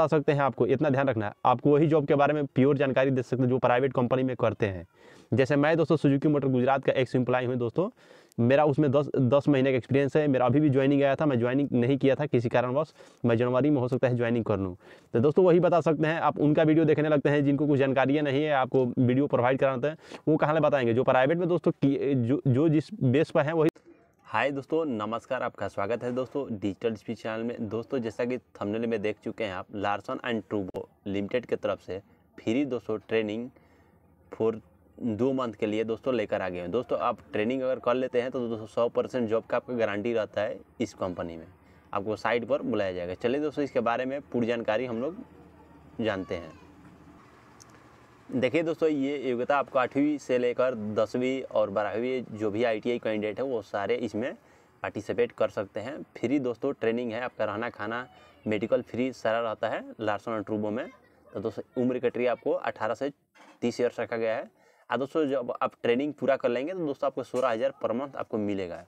बता सकते हैं आपको इतना ध्यान रखना है आपको वही जॉब के बारे में प्योर जानकारी दे सकते हैं जो प्राइवेट कंपनी में करते हैं जैसे मैं दोस्तों सुजुकी मोटर गुजरात का एक्स एम्प्लाई हूँ दोस्तों मेरा उसमें दस दस महीने का एक्सपीरियंस है मेरा अभी भी ज्वाइनिंग आया था मैं ज्वाइनिंग नहीं किया था किसी कारणवश मैं जनवरी में हो सकता है ज्वाइनिंग कर लूँ तो दोस्तों वही बता सकते हैं आप उनका वीडियो देखने लगते हैं जिनको कुछ जानकारियाँ नहीं है आपको वीडियो प्रोवाइड कराते हैं वो कहाँ बताएंगे जो प्राइवेट में दोस्तों जो जो जिस बेस पर हैं वही हाय दोस्तों नमस्कार आपका स्वागत है दोस्तों डिजिटल स्पीच चैनल में दोस्तों जैसा कि थंबनेल में देख चुके हैं आप लार्सन एंड ट्रूबो लिमिटेड की तरफ से फ्री दोस्तों ट्रेनिंग फॉर दो मंथ के लिए दोस्तों लेकर आ गए हैं दोस्तों आप ट्रेनिंग अगर कर लेते हैं तो दोस्तों सौ परसेंट जॉब का आपका गारंटी रहता है इस कंपनी में आपको साइट पर बुलाया जाएगा चलिए दोस्तों इसके बारे में पूरी जानकारी हम लोग जानते हैं देखिए दोस्तों ये योग्यता आपको आठवीं से लेकर दसवीं और बारहवीं जो भी आईटीआई कैंडिडेट है वो सारे इसमें पार्टिसिपेट कर सकते हैं फ्री दोस्तों ट्रेनिंग है आपका रहना खाना मेडिकल फ्री सारा रहता है लार्सन और ट्रूबो में तो दोस्तों उम्र कटरी आपको 18 से तीस ईयर्स रखा गया है और दोस्तों जब आप ट्रेनिंग पूरा कर लेंगे तो दोस्तों आपको सोलह हज़ार पर मंथ आपको मिलेगा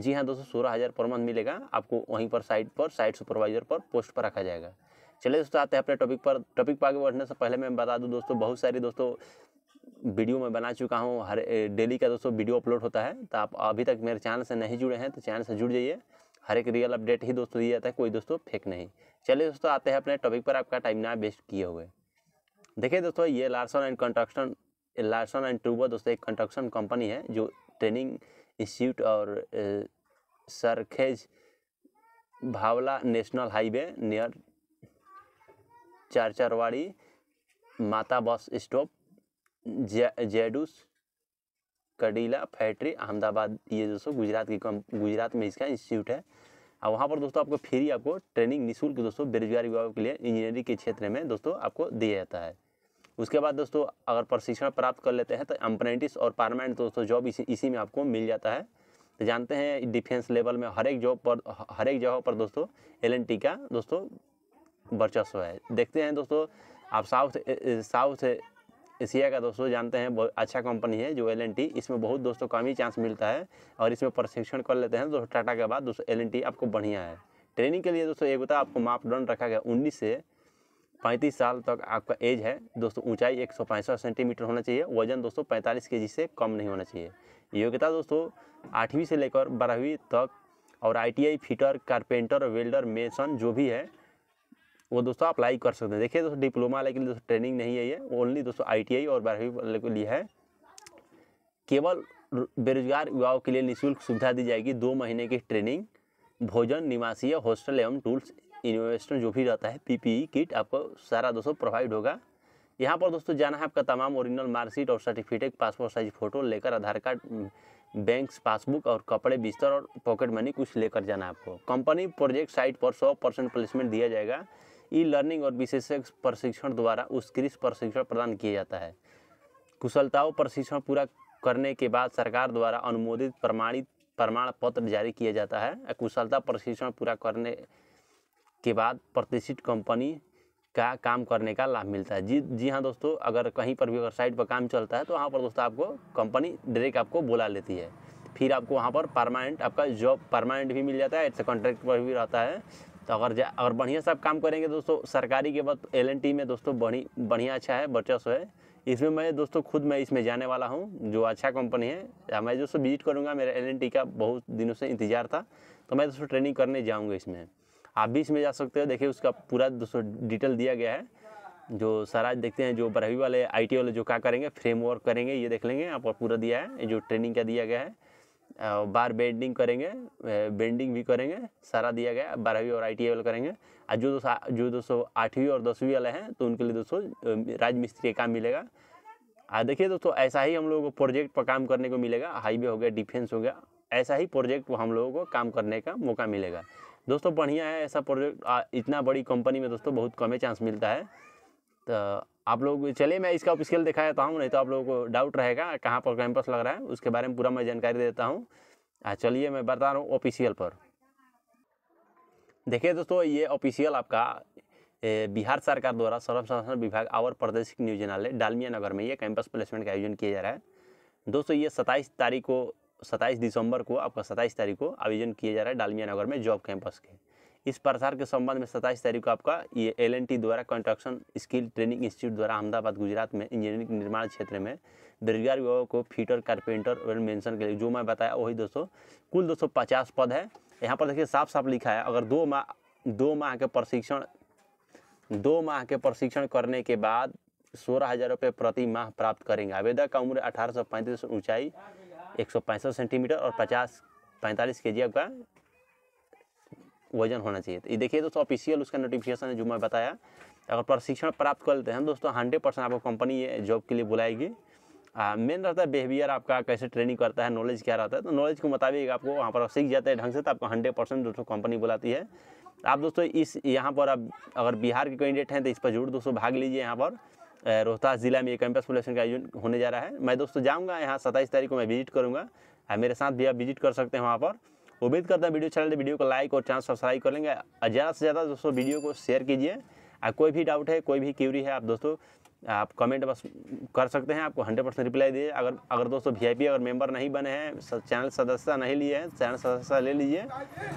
जी हाँ दोस्तों सोलह हज़ार पर मंथ मिलेगा आपको वहीं पर साइट पर साइट सुपरवाइज़र पर पोस्ट पर रखा जाएगा चले दोस्तों आते हैं अपने टॉपिक पर टॉपिक पर आगे बढ़ने से पहले मैं बता दूं दोस्तों बहुत सारी दोस्तों वीडियो मैं बना चुका हूँ हर डेली का दोस्तों वीडियो अपलोड होता है तो आप अभी तक मेरे चैनल से नहीं जुड़े हैं तो चैनल से जुड़ जाइए हर एक रियल अपडेट ही दोस्तों दिया जाता है कोई दोस्तों फेक नहीं चलिए दोस्तों आते हैं अपने टॉपिक पर आपका टाइम ना वेस्ट किए हुए देखिए दोस्तों ये Larsen and construction Larsen and ट्रूबो दोस्तों एक कंस्ट्रक्शन कंपनी है जो ट्रेनिंग इंस्टीट्यूट और Sarkhej Bavla national highway near चार Charwadi Mata bus stop Zydus Cadila factory Ahmedabad ये दोस्तों गुजरात की गुजरात में इसका इंस्टीट्यूट है और वहाँ पर दोस्तों आपको फ्री आपको ट्रेनिंग निःशुल्क दोस्तों बेरोजगार युवाओं के लिए इंजीनियरिंग के क्षेत्र में दोस्तों आपको दिया जाता है उसके बाद दोस्तों अगर प्रशिक्षण प्राप्त कर लेते हैं तो अप्रेंटिस और परमानेंट दोस्तों जॉब इसी इसी में आपको मिल जाता है तो जानते हैं डिफेंस लेवल में हर एक जॉब पर हर एक जगह पर दोस्तों एल का दोस्तों वर्चस्व है देखते हैं दोस्तों आप साउथ साउथ एशिया का दोस्तों जानते हैं बहुत अच्छा कंपनी है जो एल इसमें बहुत दोस्तों कम ही चांस मिलता है और इसमें प्रशिक्षण कर लेते हैं दोस्तों टाटा के बाद दोस्तों एल आपको बढ़िया है ट्रेनिंग के लिए दोस्तों बता आपको मापदंड रखा गया उन्नीस से पैंतीस साल तक आपका एज है दोस्तों ऊंचाई एक सेंटीमीटर होना चाहिए वजन दोस्तों पैंतालीस के से कम नहीं होना चाहिए योग्यता दोस्तों आठवीं से लेकर बारहवीं तक और I T I fitter carpenter welder mason जो भी है वो दोस्तों अप्लाई कर सकते हैं देखिए दोस्तों डिप्लोमा वाले के लिए दोस्तों ट्रेनिंग नहीं है ये ओनली दोस्तों आई और बारहवीं वाले के लिए है केवल बेरोजगार युवाओं के लिए निःशुल्क सुविधा दी जाएगी दो महीने की ट्रेनिंग भोजन निवासीय हॉस्टल एवं टूल्स इन्वेस्टमेंट जो भी रहता है पीपीई किट e, आपको सारा दोस्तों प्रोवाइड होगा यहाँ पर दोस्तों जाना है आपका तमाम ओरिजिनल मार्कशीट और सर्टिफिकेट पासपोर्ट साइज फ़ोटो लेकर आधार कार्ड बैंक पासबुक और कपड़े बिस्तर और पॉकेट मनी कुछ लेकर जाना है आपको कंपनी प्रोजेक्ट साइट पर सौ परसेंट प्लेसमेंट दिया जाएगा ई लर्निंग और विशेषज्ञ प्रशिक्षण द्वारा उत्कृष्ट प्रशिक्षण प्रदान किया जाता है कुशलताओं प्रशिक्षण पूरा करने के बाद सरकार द्वारा अनुमोदित प्रमाणित प्रमाण पत्र जारी किया जाता है कुशलता प्रशिक्षण पूरा करने के बाद प्रतिष्ठित कंपनी का काम करने का लाभ मिलता है जी जी हाँ दोस्तों अगर कहीं पर भी अगर साइट पर काम चलता है तो वहाँ पर दोस्तों आपको कंपनी डायरेक्ट आपको बुला लेती है फिर आपको वहाँ पर परमानेंट आपका जॉब परमानेंट भी मिल जाता है इट्स कॉन्ट्रैक्ट पर भी रहता है तो अगर अगर बढ़िया से आप काम करेंगे दोस्तों सरकारी के बाद एल में दोस्तों बढ़ी बढ़िया अच्छा है वर्चस्व है इसमें मैं दोस्तों खुद मैं इसमें जाने वाला हूँ जो अच्छा कंपनी है मैं दोस्तों विजिट करूँगा मेरा एल का बहुत दिनों से इंतज़ार था तो मैं दोस्तों ट्रेनिंग करने जाऊँगा इसमें आप भी इसमें जा सकते हो देखिए उसका पूरा दोस्तों डिटेल दिया गया है जो सारा देखते हैं जो बारहवीं वाले आई वाले जो क्या करेंगे फ्रेमवर्क करेंगे ये देख लेंगे आप पूरा दिया है जो ट्रेनिंग का दिया गया है बार बेंडिंग करेंगे बेंडिंग भी करेंगे सारा दिया गया बारहवीं और आई टी वाले करेंगे और जो दोस्तों जो दोस्तों आठवीं और दसवीं वाले हैं तो उनके लिए दोस्तों राजमिस्त्री काम मिलेगा आ देखिए दोस्तों ऐसा ही हम लोगों को प्रोजेक्ट पर काम करने को मिलेगा हाईवे हो गया डिफेंस हो गया ऐसा ही प्रोजेक्ट हम लोगों को काम करने का मौका मिलेगा दोस्तों बढ़िया है ऐसा प्रोजेक्ट इतना बड़ी कंपनी में दोस्तों बहुत कमे चांस मिलता है तो आप लोग चलिए मैं इसका स्केल दिखा देता हूँ नहीं तो आप लोगों को डाउट रहेगा कहाँ पर कैंपस लग रहा है उसके बारे में पूरा मैं जानकारी देता हूँ चलिए मैं बता रहा हूँ ऑफिशियल पर देखिए दोस्तों ये ऑफिशियल आपका बिहार सरकार द्वारा सर्व संरक्षण विभाग और प्रादेशिक नियोजनालय डालमिया नगर में ये कैंपस प्लेसमेंट का आयोजन किया जा रहा है दोस्तों ये सत्ताईस तारीख को सत्ताईस दिसंबर को आपका सत्ताईस तारीख को आयोजन किया जा रहा है डालमिया नगर में जॉब कैंपस के इस प्रसार के संबंध में सत्ताईस तारीख को आपका ये एल द्वारा कंस्ट्रक्शन स्किल ट्रेनिंग इंस्टीट्यूट द्वारा अहमदाबाद गुजरात में इंजीनियरिंग निर्माण क्षेत्र में बेरोजगार युवाओं को फीटर कारपेंटर वेल मेंशन के लिए जो मैं बताया वही दोस्तों कुल पचास पद है यहाँ पर देखिए साफ साफ लिखा है अगर दो माह दो माह के प्रशिक्षण दो माह के प्रशिक्षण करने के बाद सोलह हज़ार रुपये प्रति माह प्राप्त करेंगे आवेदक का उम्र अठारह सौ पैंतीस ऊँचाई एक सौ पैंसठ सेंटीमीटर और पचास पैंतालीस के जी आपका वजन होना चाहिए ये देखिए दोस्तों ऑफिशियल उसका नोटिफिकेशन है जो मैं बताया अगर प्रशिक्षण प्राप्त कर लेते हैं दोस्तों हंड्रेड परसेंट आपको कंपनी जॉब के लिए बुलाएगी मेन रहता है बिहेवियर आपका कैसे ट्रेनिंग करता है नॉलेज क्या रहता है तो नॉलेज के मुताबिक आपको वहाँ पर सीख जाता है ढंग से तो आपको हंड्रेड परसेंट दोस्तों कंपनी बुलाती है आप दोस्तों इस यहाँ पर अब अगर बिहार के कैंडिडेट हैं तो इस पर जरूर दोस्तों भाग लीजिए यहाँ पर रोहतास ज़िला में ये कैंपस पोलेशन का आयोजन होने जा रहा है मैं दोस्तों जाऊँगा यहाँ सत्ताईस तारीख को मैं विजिट करूँगा मेरे साथ भी आप विजिट कर सकते हैं वहाँ पर उम्मीद करता है वीडियो चैनल वीडियो को लाइक और चैनल सब्सक्राइब कर लेंगे ज़्यादा से ज़्यादा दोस्तों वीडियो को शेयर कीजिए और कोई भी डाउट है कोई भी क्यूरी है आप दोस्तों आप कमेंट बस कर सकते हैं आपको हंड्रेड परसेंट रिप्लाई दीजिए अगर अगर दोस्तों वीआईपी अगर मेंबर नहीं बने हैं चैनल सदस्यता नहीं लिए हैं चैनल सदस्यता ले लीजिए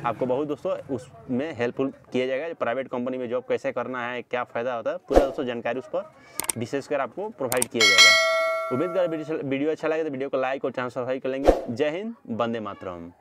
आपको बहुत दोस्तों उसमें हेल्पफुल किया जाएगा प्राइवेट कंपनी में जॉब कैसे करना है क्या फ़ायदा होता है पूरा दोस्तों जानकारी उस पर विशेषकर आपको प्रोवाइड किया जाएगा उम्मीद कर वीडियो अच्छा लगे तो वीडियो को लाइक और चैनल सब्सक्राइब कर लेंगे जय हिंद बंदे मातरम